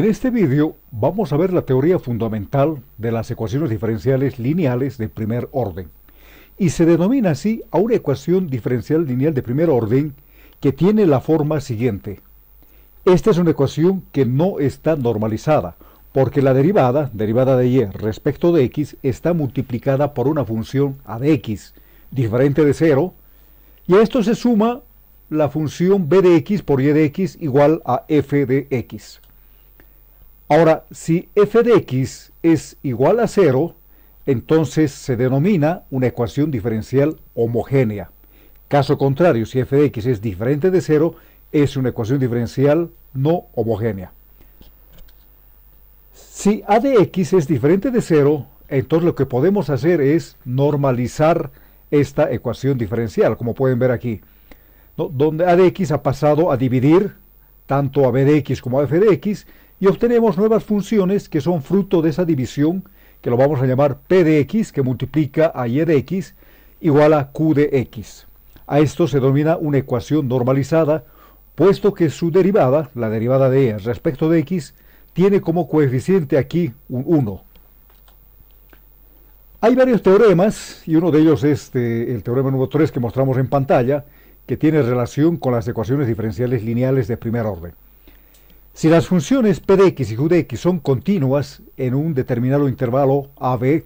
En este vídeo vamos a ver la teoría fundamental de las ecuaciones diferenciales lineales de primer orden. Y se denomina así a una ecuación diferencial lineal de primer orden que tiene la forma siguiente. Esta es una ecuación que no está normalizada, porque la derivada, derivada de y respecto de x, está multiplicada por una función a de x, diferente de 0, y a esto se suma la función b de x por y de x igual a f de x. Ahora, si f de x es igual a 0, entonces se denomina una ecuación diferencial homogénea. Caso contrario, si f de x es diferente de 0, es una ecuación diferencial no homogénea. Si a de x es diferente de 0, entonces lo que podemos hacer es normalizar esta ecuación diferencial, como pueden ver aquí, donde a de x ha pasado a dividir tanto a b de x como a f de x, y obtenemos nuevas funciones que son fruto de esa división, que lo vamos a llamar P de X, que multiplica a Y de X, igual a Q de X. A esto se denomina una ecuación normalizada, puesto que su derivada, la derivada de E respecto de X, tiene como coeficiente aquí un 1. Hay varios teoremas, y uno de ellos es el teorema número 3 que mostramos en pantalla, que tiene relación con las ecuaciones diferenciales lineales de primer orden. Si las funciones x y x son continuas en un determinado intervalo AB,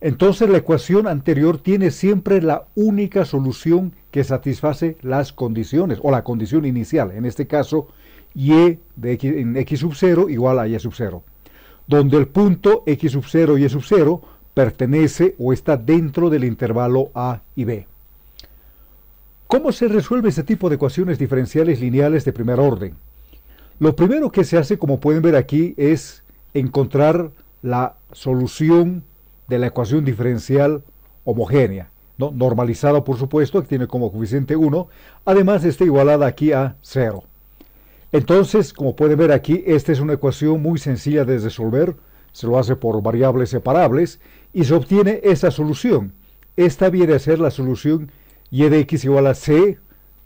entonces la ecuación anterior tiene siempre la única solución que satisface las condiciones, o la condición inicial, en este caso, y de x, en x sub 0 igual a y sub 0, donde el punto x sub 0 y sub 0 pertenece o está dentro del intervalo a y b. ¿Cómo se resuelve ese tipo de ecuaciones diferenciales lineales de primer orden? Lo primero que se hace, como pueden ver aquí, es encontrar la solución de la ecuación diferencial homogénea, normalizada por supuesto, que tiene como coeficiente 1, además está igualada aquí a 0. Entonces, como pueden ver aquí, esta es una ecuación muy sencilla de resolver, se lo hace por variables separables y se obtiene esa solución. Esta viene a ser la solución y de x igual a c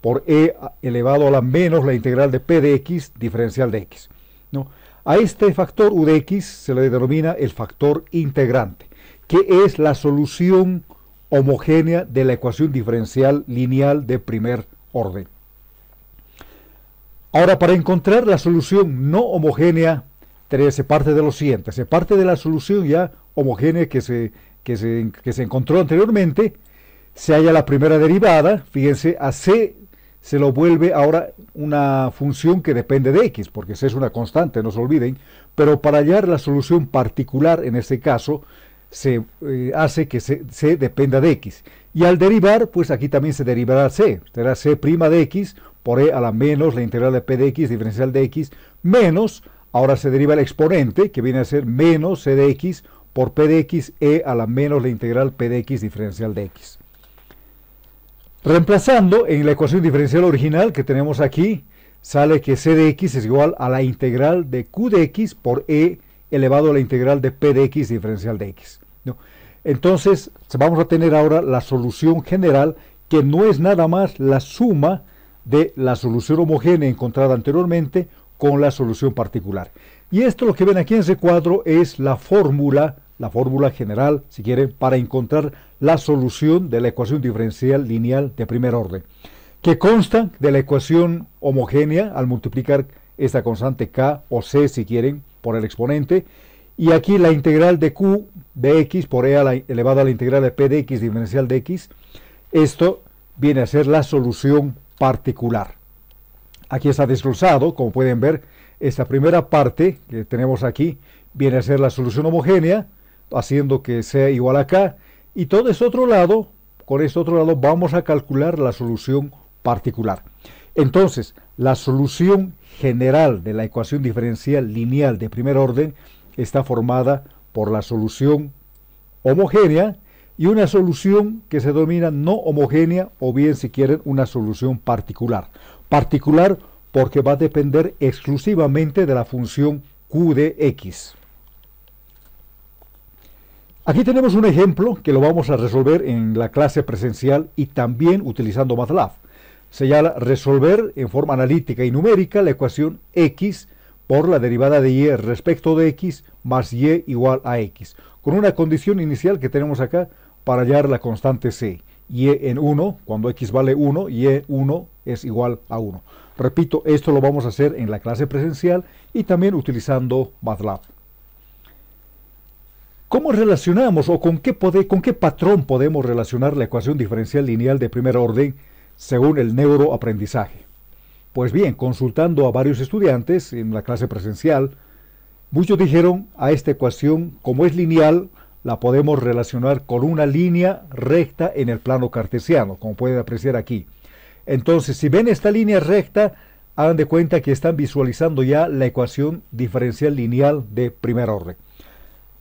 por e elevado a la menos la integral de p de x diferencial de x. ¿no? A este factor u de x se le denomina el factor integrante, que es la solución homogénea de la ecuación diferencial lineal de primer orden. Ahora, para encontrar la solución no homogénea, se parte de lo siguiente, se parte de la solución ya homogénea que se, que se, que se encontró anteriormente, se halla la primera derivada, fíjense, a c se lo vuelve ahora una función que depende de x, porque es una constante, no se olviden, pero para hallar la solución particular en este caso, se eh, hace que se, c dependa de x. Y al derivar, pues aquí también se derivará c, será c' de x por e a la menos la integral de p de x, diferencial de x, menos, ahora se deriva el exponente, que viene a ser menos c de x por p de x, e a la menos la integral p de x, diferencial de x. Reemplazando en la ecuación diferencial original que tenemos aquí, sale que c de x es igual a la integral de q de x por e elevado a la integral de p de x diferencial de x. Entonces, vamos a tener ahora la solución general, que no es nada más la suma de la solución homogénea encontrada anteriormente con la solución particular. Y esto lo que ven aquí en ese cuadro es la fórmula la fórmula general, si quieren, para encontrar la solución de la ecuación diferencial lineal de primer orden, que consta de la ecuación homogénea al multiplicar esta constante k o c, si quieren, por el exponente, y aquí la integral de q de x por e a la elevada a la integral de p de x diferencial de x, esto viene a ser la solución particular. Aquí está desglosado, como pueden ver, esta primera parte que tenemos aquí viene a ser la solución homogénea, haciendo que sea igual acá. Y todo ese otro lado, con ese otro lado vamos a calcular la solución particular. Entonces, la solución general de la ecuación diferencial lineal de primer orden está formada por la solución homogénea y una solución que se denomina no homogénea o bien si quieren una solución particular. Particular porque va a depender exclusivamente de la función q de x. Aquí tenemos un ejemplo que lo vamos a resolver en la clase presencial y también utilizando MATLAB. Se llama resolver en forma analítica y numérica la ecuación x por la derivada de y respecto de x más y igual a x, con una condición inicial que tenemos acá para hallar la constante c, y en 1, cuando x vale 1, y 1 es igual a 1. Repito, esto lo vamos a hacer en la clase presencial y también utilizando MATLAB. ¿Cómo relacionamos o con qué, con qué patrón podemos relacionar la ecuación diferencial lineal de primer orden según el neuroaprendizaje? Pues bien, consultando a varios estudiantes en la clase presencial, muchos dijeron a esta ecuación, como es lineal, la podemos relacionar con una línea recta en el plano cartesiano, como pueden apreciar aquí. Entonces, si ven esta línea recta, hagan de cuenta que están visualizando ya la ecuación diferencial lineal de primer orden.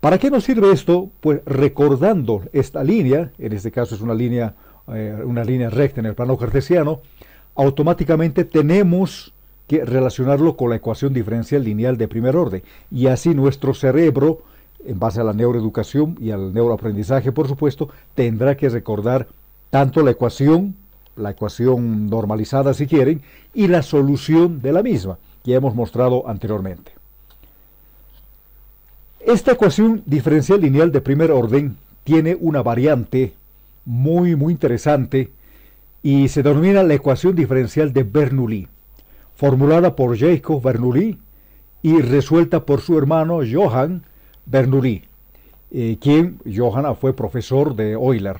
¿Para qué nos sirve esto? Pues recordando esta línea, en este caso es una línea, eh, una línea recta en el plano cartesiano, automáticamente tenemos que relacionarlo con la ecuación diferencial lineal de primer orden. Y así nuestro cerebro, en base a la neuroeducación y al neuroaprendizaje, por supuesto, tendrá que recordar tanto la ecuación, la ecuación normalizada si quieren, y la solución de la misma, que hemos mostrado anteriormente. Esta ecuación diferencial lineal de primer orden tiene una variante muy muy interesante y se denomina la ecuación diferencial de Bernoulli, formulada por Jacob Bernoulli y resuelta por su hermano Johann Bernoulli, eh, quien Johann fue profesor de Euler.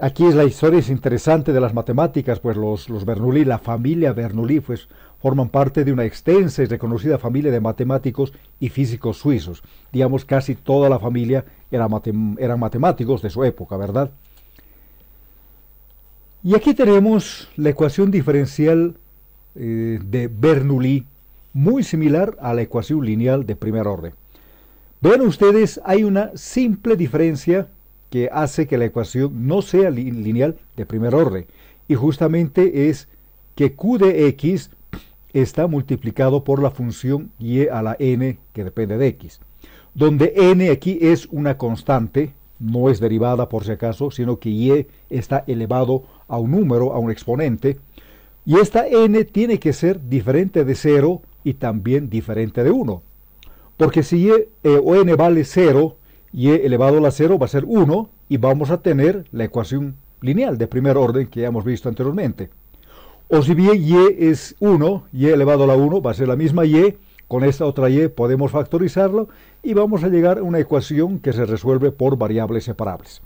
Aquí es la historia es interesante de las matemáticas, pues los, Bernoulli, la familia Bernoulli, pues forman parte de una extensa y reconocida familia de matemáticos y físicos suizos. Digamos, casi toda la familia eran matemáticos de su época, ¿verdad? Y aquí tenemos la ecuación diferencial eh, de Bernoulli, muy similar a la ecuación lineal de primer orden. Vean ustedes, hay una simple diferencia que hace que la ecuación no sea lineal de primer orden. Y justamente es que Q de X está multiplicado por la función y e a la n que depende de x, donde n aquí es una constante, no es derivada por si acaso, sino que y e está elevado a un número, a un exponente, y esta n tiene que ser diferente de 0 y también diferente de 1, porque si y, e, eh, o n vale 0, y e elevado a 0 va a ser 1 y vamos a tener la ecuación lineal de primer orden que ya hemos visto anteriormente. O si bien e y es 1, y elevado a la 1 va a ser la misma y, e, con esta otra y podemos factorizarlo y vamos a llegar a una ecuación que se resuelve por variables separables.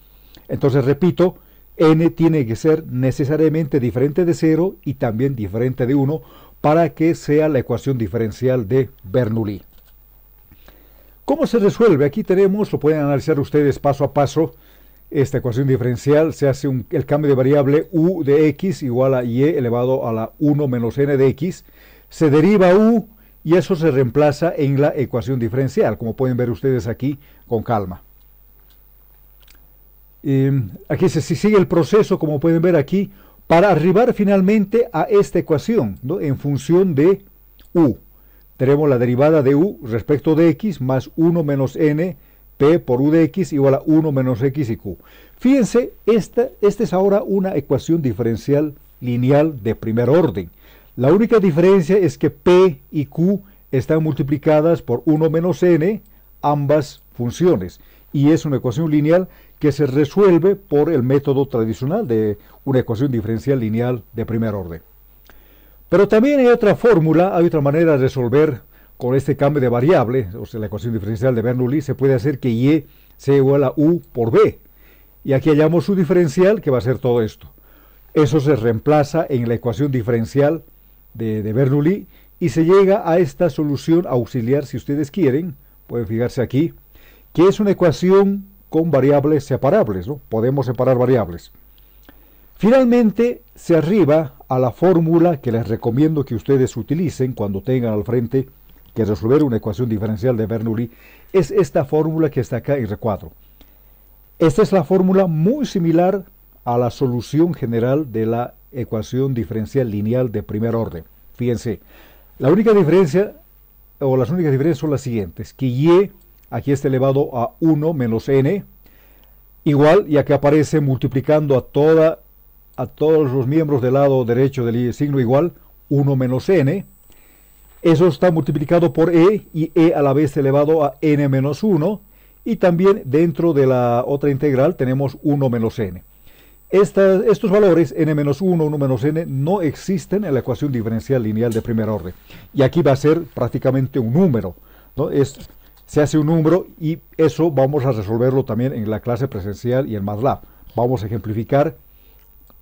Entonces, repito, n tiene que ser necesariamente diferente de 0 y también diferente de 1 para que sea la ecuación diferencial de Bernoulli. ¿Cómo se resuelve? Aquí tenemos, lo pueden analizar ustedes paso a paso, esta ecuación diferencial, se hace el cambio de variable u de x igual a y elevado a la 1 menos n de x, se deriva u y eso se reemplaza en la ecuación diferencial, como pueden ver ustedes aquí con calma. Em, aquí se sigue el proceso, como pueden ver aquí, para arribar finalmente a esta ecuación, en función de u tenemos la derivada de u respecto de x más 1 menos n, p por u de x igual a 1 menos x y q. Fíjense, esta, esta es ahora una ecuación diferencial lineal de primer orden. La única diferencia es que p y q están multiplicadas por 1 menos n, ambas funciones. Y es una ecuación lineal que se resuelve por el método tradicional de una ecuación diferencial lineal de primer orden. Pero también hay otra fórmula, hay otra manera de resolver con este cambio de variable, o sea, la ecuación diferencial de Bernoulli, se puede hacer que y sea igual a u por b. Y aquí hallamos su diferencial, que va a ser todo esto. Eso se reemplaza en la ecuación diferencial de, Bernoulli y se llega a esta solución auxiliar, si ustedes quieren, pueden fijarse aquí, que es una ecuación con variables separables, ¿no? Podemos separar variables. Finalmente, se arriba a la fórmula que les recomiendo que ustedes utilicen cuando tengan al frente que resolver una ecuación diferencial de Bernoulli, es esta fórmula que está acá en R4. Esta es la fórmula muy similar a la solución general de la ecuación diferencial lineal de primer orden. Fíjense, la única diferencia, o las únicas diferencias son las siguientes, que y e, aquí está elevado a 1 menos n, igual, y que aparece multiplicando a toda a todos los miembros del lado derecho del signo igual, 1 menos n. Eso está multiplicado por e y e a la vez elevado a n menos 1. Y también dentro de la otra integral tenemos 1 menos n. estos valores, n menos 1, 1 menos n, no existen en la ecuación diferencial lineal de primer orden. Y aquí va a ser prácticamente un número. se hace un número y eso vamos a resolverlo también en la clase presencial y en MATLAB. Vamos a ejemplificar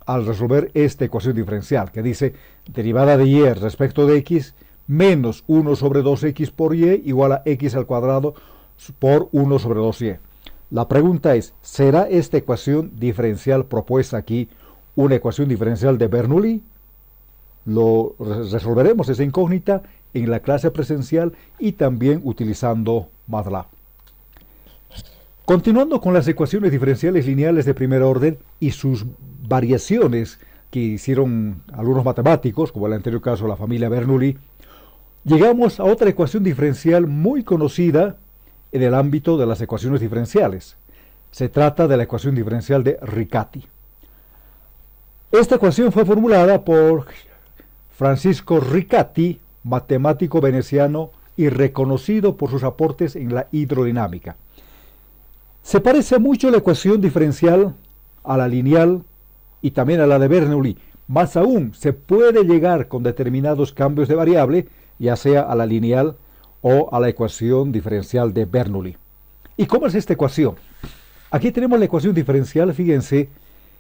al resolver esta ecuación diferencial que dice derivada de y respecto de x menos 1 sobre 2x por y igual a x al cuadrado por 1 sobre 2y. La pregunta es, ¿será esta ecuación diferencial propuesta aquí una ecuación diferencial de Bernoulli? Lo resolveremos esa incógnita en la clase presencial y también utilizando MATLAB. Continuando con las ecuaciones diferenciales lineales de primer orden y sus variaciones que hicieron algunos matemáticos, como en el anterior caso la familia Bernoulli, llegamos a otra ecuación diferencial muy conocida en el ámbito de las ecuaciones diferenciales. Se trata de la ecuación diferencial de Riccati. Esta ecuación fue formulada por Francisco Riccati, matemático veneciano y reconocido por sus aportes en la hidrodinámica. Se parece mucho la ecuación diferencial a la lineal y también a la de Bernoulli. Más aún, se puede llegar con determinados cambios de variable, ya sea a la lineal o a la ecuación diferencial de Bernoulli. ¿Y cómo es esta ecuación? Aquí tenemos la ecuación diferencial, fíjense,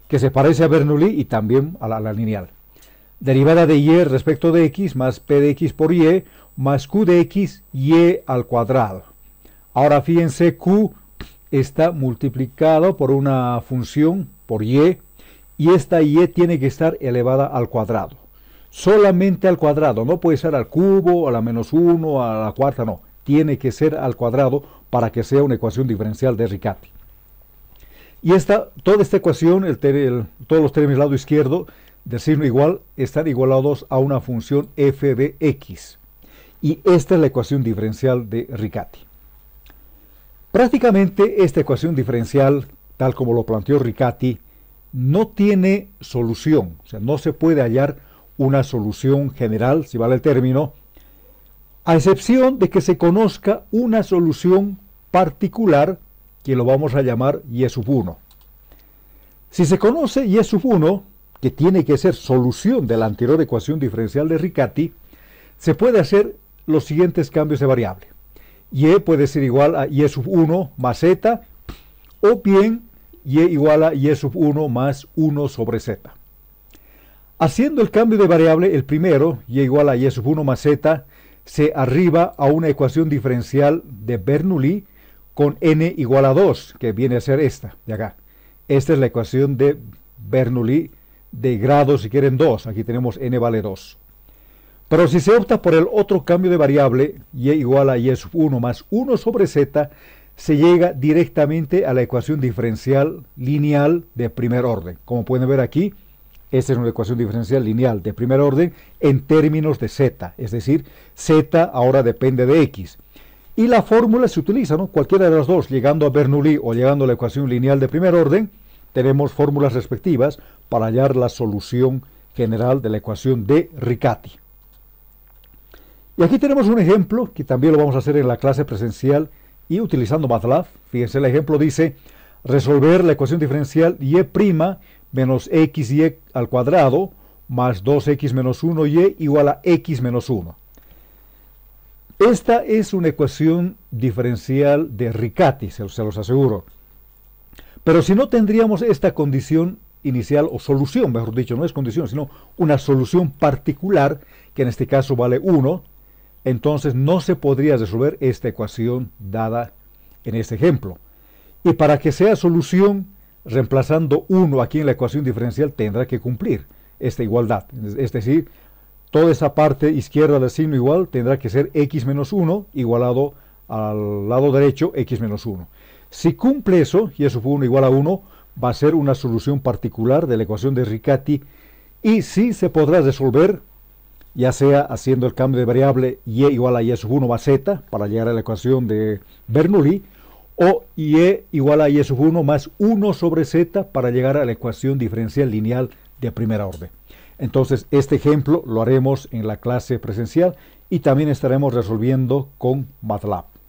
que se parece a Bernoulli y también a la, lineal. Derivada de y respecto de x más p de x por y más q de x y al cuadrado. Ahora fíjense, q está multiplicado por una función por y y esta y e tiene que estar elevada al cuadrado. Solamente al cuadrado, no puede ser al cubo, a la menos 1, a la cuarta, no. Tiene que ser al cuadrado para que sea una ecuación diferencial de Riccati. Y esta, toda esta ecuación, el, todos los términos del lado izquierdo del signo igual, están igualados a una función f de x. Y esta es la ecuación diferencial de Riccati. Prácticamente esta ecuación diferencial, tal como lo planteó Riccati, no tiene solución, o sea, no se puede hallar una solución general, si vale el término, a excepción de que se conozca una solución particular que lo vamos a llamar y sub 1. Si se conoce y sub 1, que tiene que ser solución de la anterior ecuación diferencial de Riccati, se puede hacer los siguientes cambios de variable. Y e puede ser igual a y sub 1 más z, o bien y e igual a y e sub 1 más 1 sobre z. Haciendo el cambio de variable, el primero, y e igual a y sub 1 más z, se arriba a una ecuación diferencial de Bernoulli con n igual a 2, que viene a ser esta de acá. Esta es la ecuación de Bernoulli de grado, si quieren, 2. Aquí tenemos n vale 2. Pero si se opta por el otro cambio de variable, y igual a y sub 1 más 1 sobre z, se llega directamente a la ecuación diferencial lineal de primer orden. Como pueden ver aquí, esta es una ecuación diferencial lineal de primer orden en términos de z, es decir, z ahora depende de x. Y la fórmula se utiliza, ¿no? cualquiera de las dos, llegando a Bernoulli o llegando a la ecuación lineal de primer orden, tenemos fórmulas respectivas para hallar la solución general de la ecuación de Riccati. Y aquí tenemos un ejemplo que también lo vamos a hacer en la clase presencial y utilizando MATLAB. Fíjense, el ejemplo dice resolver la ecuación diferencial y' e menos xy e al cuadrado más 2x menos 1y e igual a x menos 1. Esta es una ecuación diferencial de Riccati, se, se los aseguro. Pero si no tendríamos esta condición inicial o solución, mejor dicho, no es condición, sino una solución particular, que en este caso vale 1, entonces no se podría resolver esta ecuación dada en este ejemplo. Y para que sea solución, reemplazando 1 aquí en la ecuación diferencial, tendrá que cumplir esta igualdad. Es decir, toda esa parte izquierda del signo igual tendrá que ser x menos 1 igualado al lado derecho x menos 1. Si cumple eso, y eso fue 1 igual a 1, va a ser una solución particular de la ecuación de Riccati y sí se podrá resolver ya sea haciendo el cambio de variable y e igual a y e sub 1 más z para llegar a la ecuación de Bernoulli, o y e igual a y sub 1 más 1 sobre z para llegar a la ecuación diferencial lineal de primera orden. Entonces, este ejemplo lo haremos en la clase presencial y también estaremos resolviendo con MATLAB.